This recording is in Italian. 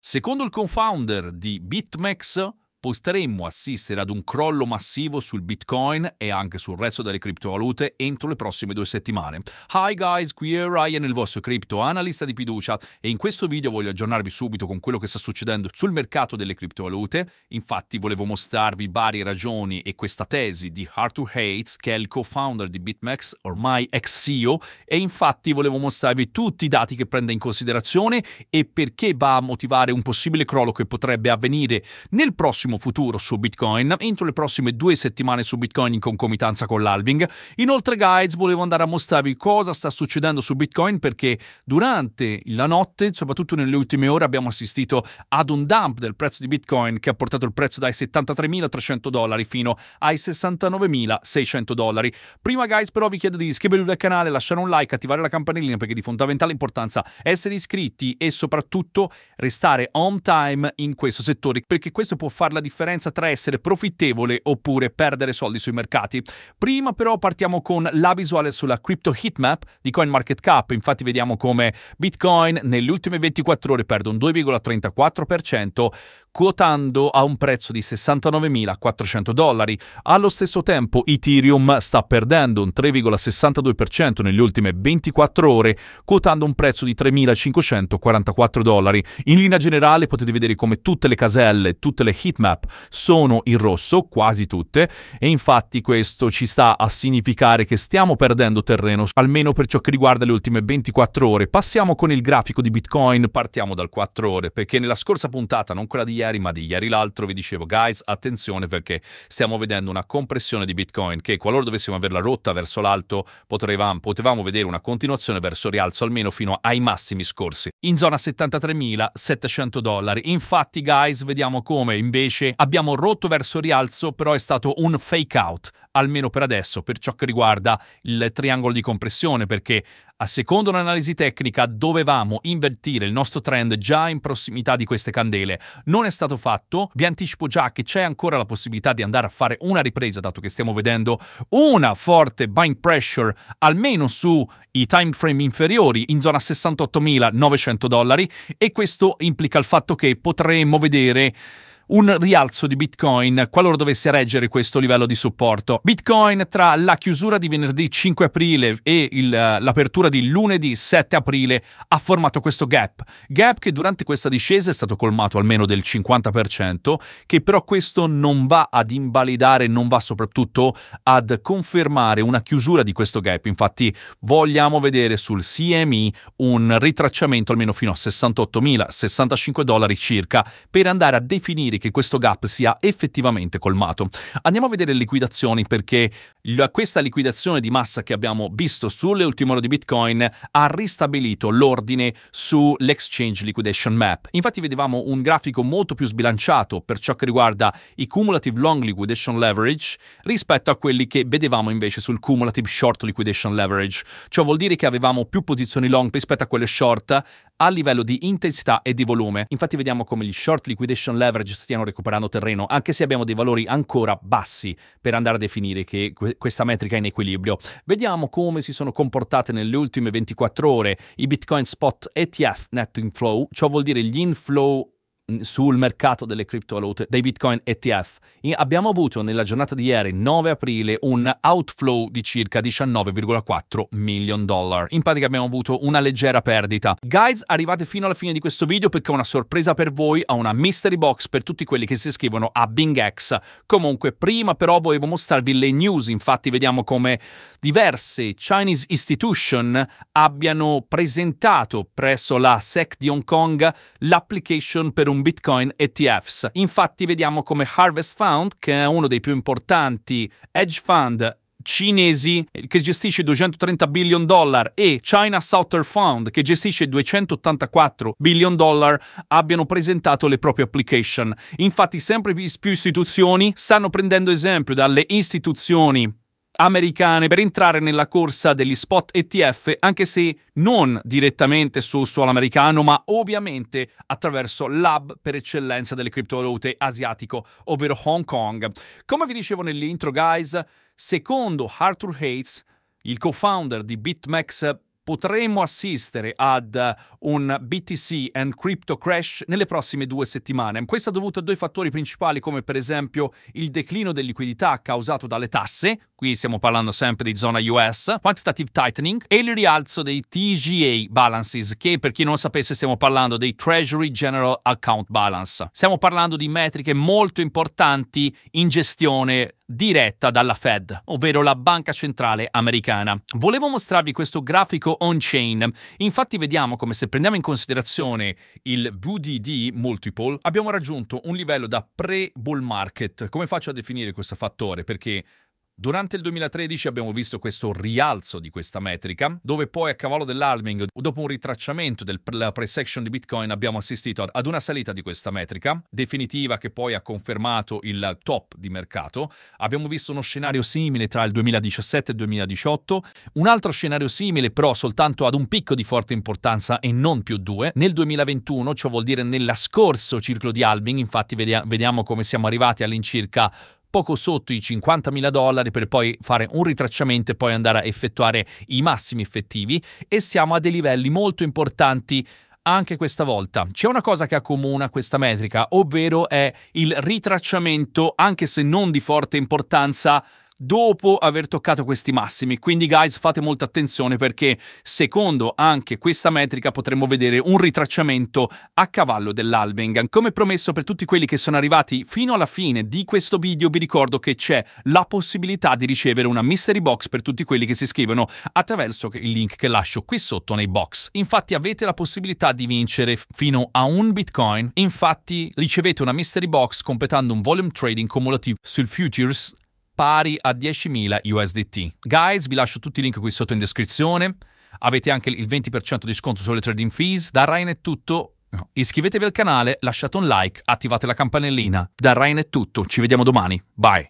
Secondo il co-founder di BitMEX, potremmo assistere ad un crollo massivo sul Bitcoin e anche sul resto delle criptovalute entro le prossime due settimane. Hi guys, qui è Ryan, il vostro cripto analista di fiducia e in questo video voglio aggiornarvi subito con quello che sta succedendo sul mercato delle criptovalute. Infatti volevo mostrarvi varie ragioni e questa tesi di Arthur Hayes, che è il co-founder di BitMEX, ormai ex CEO, e infatti volevo mostrarvi tutti i dati che prende in considerazione e perché va a motivare un possibile crollo che potrebbe avvenire nel prossimo futuro su Bitcoin entro le prossime due settimane su Bitcoin in concomitanza con l'alving. Inoltre, guys, volevo andare a mostrarvi cosa sta succedendo su Bitcoin perché durante la notte, soprattutto nelle ultime ore, abbiamo assistito ad un dump del prezzo di Bitcoin che ha portato il prezzo dai 73.300 dollari fino ai 69.600 dollari. Prima, guys, però vi chiedo di iscrivervi al canale, lasciare un like, attivare la campanellina perché è di fondamentale importanza essere iscritti e soprattutto restare on time in questo settore perché questo può far la differenza tra essere profittevole oppure perdere soldi sui mercati. Prima però partiamo con la visuale sulla crypto heatmap di CoinMarketCap, infatti vediamo come Bitcoin nelle ultime 24 ore perde un 2,34%, quotando a un prezzo di 69.400 dollari. Allo stesso tempo Ethereum sta perdendo un 3,62% nelle ultime 24 ore, quotando un prezzo di 3.544 dollari. In linea generale potete vedere come tutte le caselle, tutte le heatmap sono in rosso, quasi tutte, e infatti questo ci sta a significare che stiamo perdendo terreno, almeno per ciò che riguarda le ultime 24 ore. Passiamo con il grafico di Bitcoin, partiamo dal 4 ore, perché nella scorsa puntata, non quella di ieri, ieri, ma di ieri l'altro, vi dicevo, guys, attenzione perché stiamo vedendo una compressione di Bitcoin che qualora dovessimo averla rotta verso l'alto, potevamo, potevamo vedere una continuazione verso rialzo almeno fino ai massimi scorsi, in zona 73.700 dollari. Infatti, guys, vediamo come invece abbiamo rotto verso rialzo, però è stato un fake out almeno per adesso, per ciò che riguarda il triangolo di compressione, perché a secondo un'analisi tecnica dovevamo invertire il nostro trend già in prossimità di queste candele. Non è stato fatto, vi anticipo già che c'è ancora la possibilità di andare a fare una ripresa dato che stiamo vedendo una forte buying pressure almeno sui time frame inferiori in zona 68.900 dollari e questo implica il fatto che potremmo vedere un rialzo di Bitcoin qualora dovesse reggere questo livello di supporto. Bitcoin tra la chiusura di venerdì 5 aprile e il, eh, l'apertura di lunedì 7 aprile ha formato questo gap, gap che durante questa discesa è stato colmato almeno del 50%, che però questo non va ad invalidare, non va soprattutto ad confermare una chiusura di questo gap. Infatti vogliamo vedere sul CME un ritracciamento almeno fino a 68.000, 65 dollari circa per andare a definire che questo gap sia effettivamente colmato. Andiamo a vedere le liquidazioni perché questa liquidazione di massa che abbiamo visto sulle ultime ore di Bitcoin ha ristabilito l'ordine sull'Exchange Liquidation Map. Infatti vedevamo un grafico molto più sbilanciato per ciò che riguarda i Cumulative Long Liquidation Leverage rispetto a quelli che vedevamo invece sul Cumulative Short Liquidation Leverage. Ciò vuol dire che avevamo più posizioni long rispetto a quelle short a livello di intensità e di volume. Infatti vediamo come gli short liquidation leverage stiano recuperando terreno, anche se abbiamo dei valori ancora bassi per andare a definire che questa metrica in equilibrio. Vediamo come si sono comportate nelle ultime 24 ore i Bitcoin Spot ETF Net Inflow, ciò vuol dire gli inflow sul mercato delle criptovalute, dei Bitcoin ETF. Abbiamo avuto nella giornata di ieri, 9 aprile, un outflow di circa 19,4 milioni di dollari. In pratica abbiamo avuto una leggera perdita. Guys, arrivate fino alla fine di questo video perché ho una sorpresa per voi, ho una mystery box per tutti quelli che si iscrivono a BingX. Comunque, prima però volevo mostrarvi le news, infatti vediamo come diverse Chinese institution abbiano presentato presso la SEC di Hong Kong l'application per un con Bitcoin ETFs. Infatti vediamo come Harvest Fund, che è uno dei più importanti hedge fund cinesi eh, che gestisce 230 billion dollar e China Southern Fund che gestisce 284 billion dollar abbiano presentato le proprie application. Infatti sempre più istituzioni stanno prendendo esempio dalle istituzioni americane per entrare nella corsa degli spot ETF, anche se non direttamente sul suolo americano, ma ovviamente attraverso l'hub per eccellenza delle criptovalute asiatico, ovvero Hong Kong. Come vi dicevo nell'intro, guys, secondo Arthur Hayes, il co-founder di BitMEX, potremo assistere ad eh, un BTC and crypto crash nelle prossime due settimane. Questo è dovuto a due fattori principali come per esempio il declino di liquidità causato dalle tasse, qui stiamo parlando sempre di zona US, quantitative tightening e il rialzo dei TGA balances, che per chi non sapesse stiamo parlando dei Treasury General Account Balance. Stiamo parlando di metriche molto importanti in gestione diretta dalla Fed, ovvero la banca centrale americana. Volevo mostrarvi questo grafico on-chain, infatti vediamo come se prendiamo in considerazione il VDD multiple abbiamo raggiunto un livello da pre-bull market. Come faccio a definire questo fattore? Perché Durante il 2013 abbiamo visto questo rialzo di questa metrica, dove poi a cavallo dell'halving, dopo un ritracciamento della pre-section di Bitcoin, abbiamo assistito ad una salita di questa metrica, definitiva che poi ha confermato il top di mercato. Abbiamo visto uno scenario simile tra il 2017 e il 2018, un altro scenario simile però soltanto ad un picco di forte importanza e non più due. Nel 2021, ciò vuol dire nella scorso ciclo di halving, infatti vediamo come siamo arrivati all'incirca poco sotto i 50.000 dollari per poi fare un ritracciamento e poi andare a effettuare i massimi effettivi e siamo a dei livelli molto importanti anche questa volta. C'è una cosa che accomuna questa metrica, ovvero è il ritracciamento, anche se non di forte importanza, dopo aver toccato questi massimi. Quindi, guys, fate molta attenzione perché secondo anche questa metrica potremmo vedere un ritracciamento a cavallo dell'alving. Come promesso per tutti quelli che sono arrivati fino alla fine di questo video, vi ricordo che c'è la possibilità di ricevere una mystery box per tutti quelli che si iscrivono attraverso il link che lascio qui sotto nei box. Infatti avete la possibilità di vincere fino a un bitcoin. Infatti ricevete una mystery box completando un volume trading cumulativo sul futures pari a 10.000 USDT. Guys, vi lascio tutti i link qui sotto in descrizione. Avete anche il 20% di sconto sulle trading fees. Da Ryan è tutto. Iscrivetevi al canale, lasciate un like, attivate la campanellina. Da Ryan è tutto. Ci vediamo domani. Bye.